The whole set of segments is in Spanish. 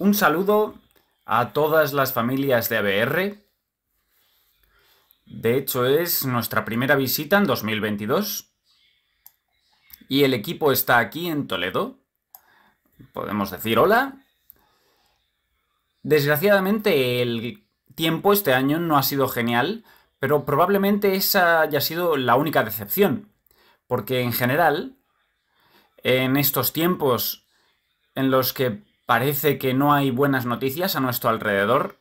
Un saludo a todas las familias de ABR. De hecho, es nuestra primera visita en 2022. Y el equipo está aquí en Toledo. Podemos decir hola. Desgraciadamente el tiempo este año no ha sido genial, pero probablemente esa haya sido la única decepción. Porque en general, en estos tiempos en los que Parece que no hay buenas noticias a nuestro alrededor,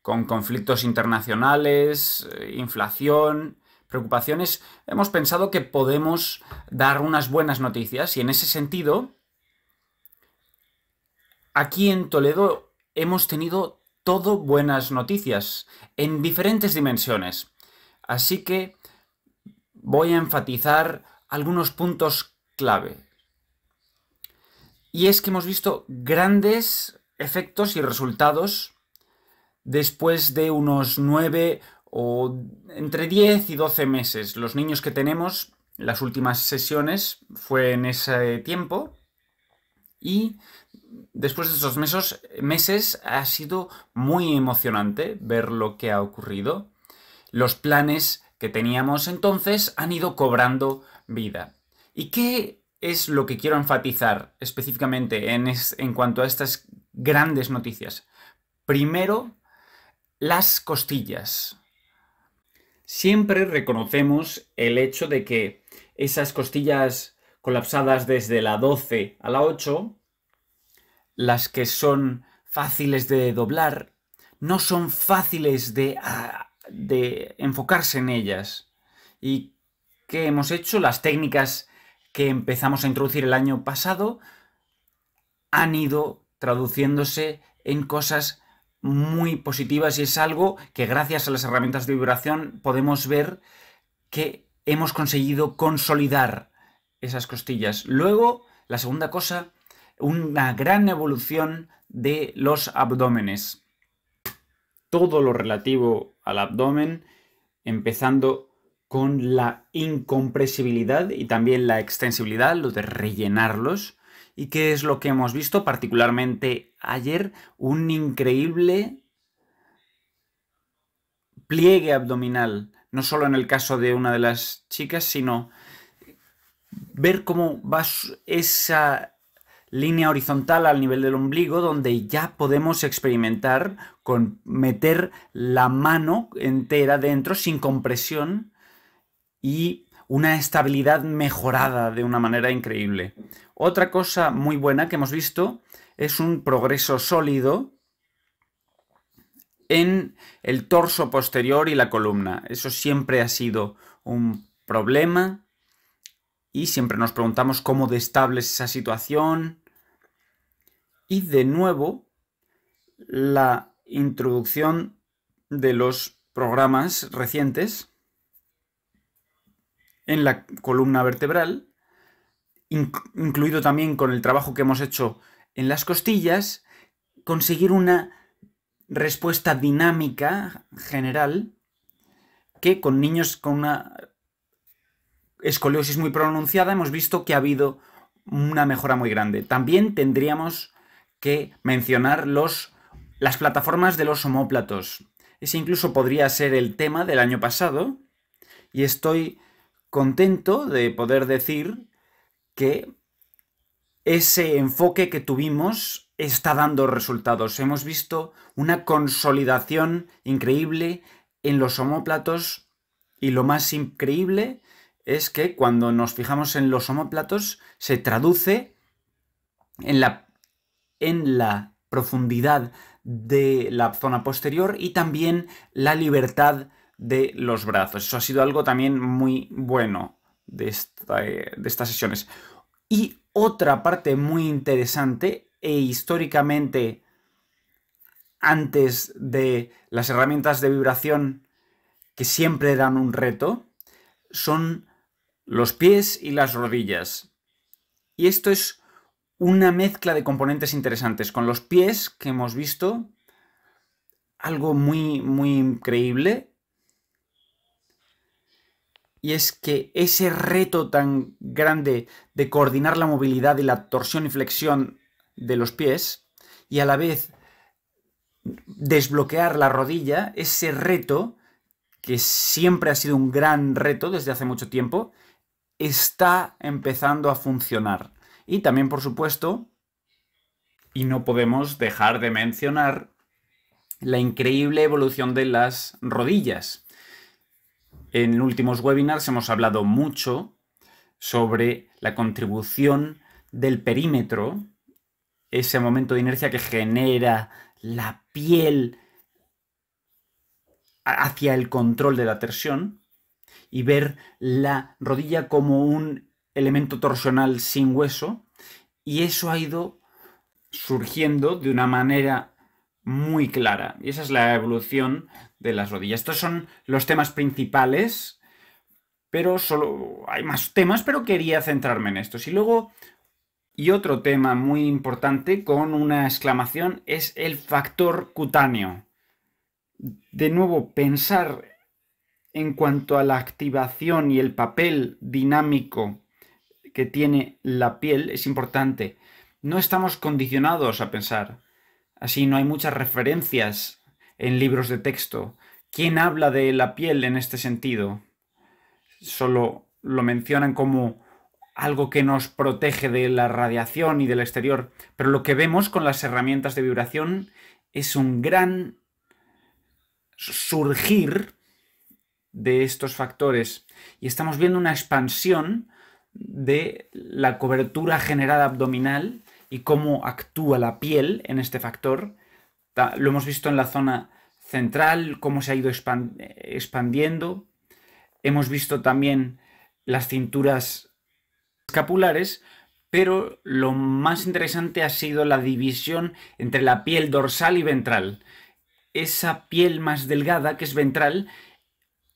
con conflictos internacionales, eh, inflación, preocupaciones. Hemos pensado que podemos dar unas buenas noticias y en ese sentido, aquí en Toledo hemos tenido todo buenas noticias en diferentes dimensiones. Así que voy a enfatizar algunos puntos clave y es que hemos visto grandes efectos y resultados después de unos 9 o entre 10 y 12 meses. Los niños que tenemos, las últimas sesiones fue en ese tiempo y después de esos meses, meses ha sido muy emocionante ver lo que ha ocurrido. Los planes que teníamos entonces han ido cobrando vida. ¿Y qué es lo que quiero enfatizar específicamente en, cuanto a estas grandes noticias. Primero, las costillas. Siempre reconocemos el hecho de que esas costillas colapsadas desde la 12 a la 8, las que son fáciles de doblar, no son fáciles de, ah, de enfocarse en ellas. ¿Y qué hemos hecho? Las técnicas que empezamos a introducir el año pasado han ido traduciéndose en cosas muy positivas y es algo que gracias a las herramientas de vibración podemos ver que hemos conseguido consolidar esas costillas. Luego, la segunda cosa, una gran evolución de los abdómenes. Todo lo relativo al abdomen, empezando con la incompresibilidad y también la extensibilidad, lo de rellenarlos. ¿Y qué es lo que hemos visto particularmente ayer? Un increíble pliegue abdominal, no solo en el caso de una de las chicas, sino ver cómo va esa línea horizontal al nivel del ombligo donde ya podemos experimentar con meter la mano entera dentro sin compresión y una estabilidad mejorada de una manera increíble. Otra cosa muy buena que hemos visto es un progreso sólido en el torso posterior y la columna. Eso siempre ha sido un problema y siempre nos preguntamos cómo de estable es esa situación. Y de nuevo, la introducción de los programas recientes en la columna vertebral, incluido también con el trabajo que hemos hecho en las costillas, conseguir una respuesta dinámica general que con niños con una escoliosis muy pronunciada hemos visto que ha habido una mejora muy grande. También tendríamos que mencionar los, las plataformas de los homóplatos. Ese incluso podría ser el tema del año pasado y estoy contento de poder decir que ese enfoque que tuvimos está dando resultados. Hemos visto una consolidación increíble en los homóplatos y lo más increíble es que cuando nos fijamos en los homóplatos se traduce en la, en la profundidad de la zona posterior y también la libertad de los brazos. Eso ha sido algo también muy bueno eh, de, estas sesiones. Y otra parte muy interesante e históricamente antes de las herramientas de vibración que siempre dan un reto, son los pies y las rodillas. Y esto es una mezcla de componentes interesantes. Con los pies que hemos visto, algo muy, muy increíble y es que ese reto tan grande de coordinar la movilidad y la torsión y flexión de los pies y a la vez desbloquear la rodilla, ese reto que siempre ha sido un gran reto desde hace mucho tiempo, está empezando a funcionar. Y también, por supuesto, y no podemos dejar de mencionar la increíble evolución de las rodillas en últimos webinars hemos hablado mucho sobre la contribución del perímetro, ese momento de inercia que genera la piel hacia el control de la tersión, y ver la rodilla como un elemento torsional sin hueso y eso ha ido surgiendo de una manera muy clara. Y esa es la evolución de las rodillas. Estos son los temas principales, pero solo hay más temas, pero quería centrarme en estos. Y luego, y otro tema muy importante con una exclamación, es el factor cutáneo. De nuevo, pensar en cuanto a la activación y el papel dinámico que tiene la piel es importante. No estamos condicionados a pensar Así no hay muchas referencias en libros de texto. ¿Quién habla de la piel en este sentido? Solo lo mencionan como algo que nos protege de la radiación y del exterior, pero lo que vemos con las herramientas de vibración es un gran surgir de estos factores y estamos viendo una expansión de la cobertura generada abdominal y cómo actúa la piel en este factor. Lo hemos visto en la zona central, cómo se ha ido eh, expandiendo. Hemos visto también las cinturas escapulares, pero lo más interesante ha sido la división entre la piel dorsal y ventral. Esa piel más delgada, que es ventral,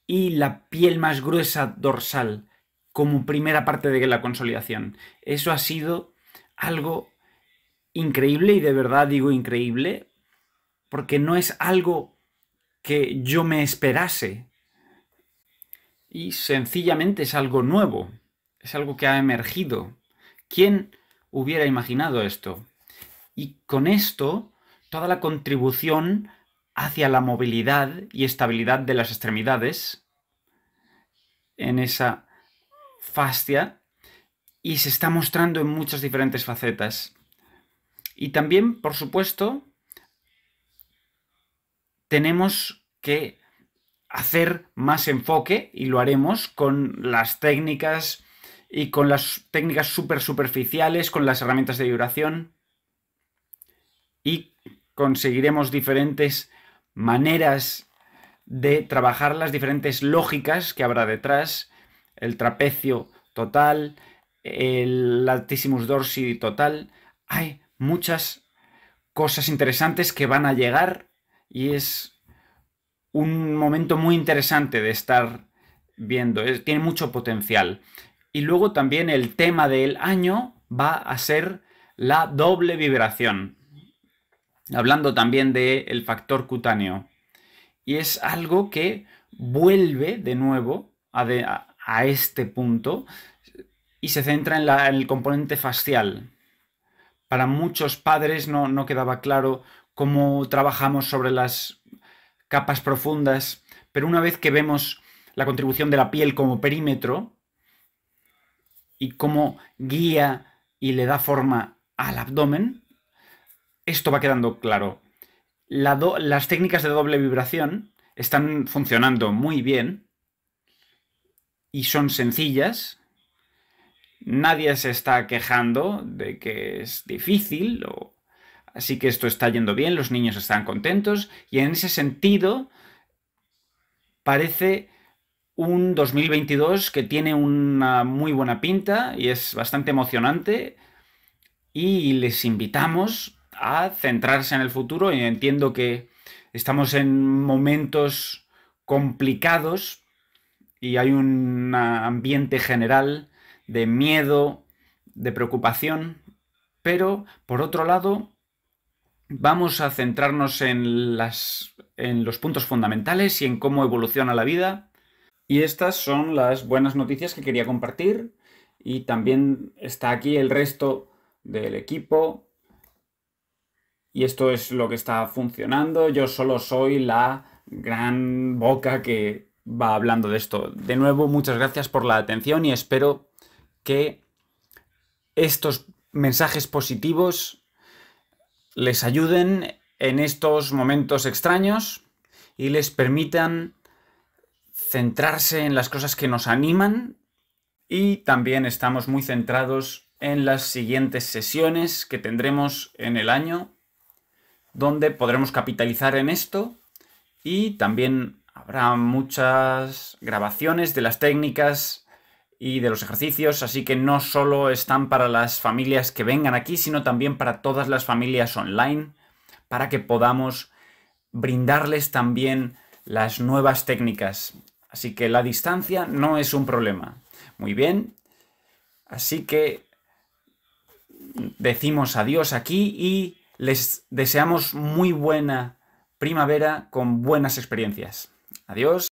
y la piel más gruesa dorsal, como primera parte de la consolidación. Eso ha sido algo increíble y de verdad digo increíble porque no es algo que yo me esperase y sencillamente es algo nuevo, es algo que ha emergido. ¿Quién hubiera imaginado esto? Y con esto, toda la contribución hacia la movilidad y estabilidad de las extremidades en esa fascia y se está mostrando en muchas diferentes facetas. Y también, por supuesto, tenemos que hacer más enfoque y lo haremos con las técnicas y con las técnicas súper superficiales, con las herramientas de vibración y conseguiremos diferentes maneras de trabajar las diferentes lógicas que habrá detrás, el trapecio total, el latissimus dorsi total muchas cosas interesantes que van a llegar y es un momento muy interesante de estar viendo, es, tiene mucho potencial. Y luego también el tema del año va a ser la doble vibración, hablando también del factor cutáneo. Y es algo que vuelve de nuevo a, este punto y se centra en el componente facial, para muchos padres no, quedaba claro cómo trabajamos sobre las capas profundas, pero una vez que vemos la contribución de la piel como perímetro y cómo guía y le da forma al abdomen, esto va quedando claro. las técnicas de doble vibración están funcionando muy bien y son sencillas, Nadie se está quejando de que es difícil, así que esto está yendo bien, los niños están contentos y en ese sentido parece un 2022 que tiene una muy buena pinta y es bastante emocionante y les invitamos a centrarse en el futuro y entiendo que estamos en momentos complicados y hay un ambiente general de miedo, de preocupación, pero por otro lado vamos a centrarnos en, las, en los puntos fundamentales y en cómo evoluciona la vida. Y estas son las buenas noticias que quería compartir. Y también está aquí el resto del equipo. Y esto es lo que está funcionando. Yo solo soy la gran boca que va hablando de esto. De nuevo, muchas gracias por la atención y espero que estos mensajes positivos les ayuden en estos momentos extraños y les permitan centrarse en las cosas que nos animan y también estamos muy centrados en las siguientes sesiones que tendremos en el año donde podremos capitalizar en esto y también habrá muchas grabaciones de las técnicas y de los ejercicios, así que no solo están para las familias que vengan aquí, sino también para todas las familias online, para que podamos brindarles también las nuevas técnicas. Así que la distancia no es un problema. Muy bien, así que decimos adiós aquí y les deseamos muy buena primavera con buenas experiencias. Adiós.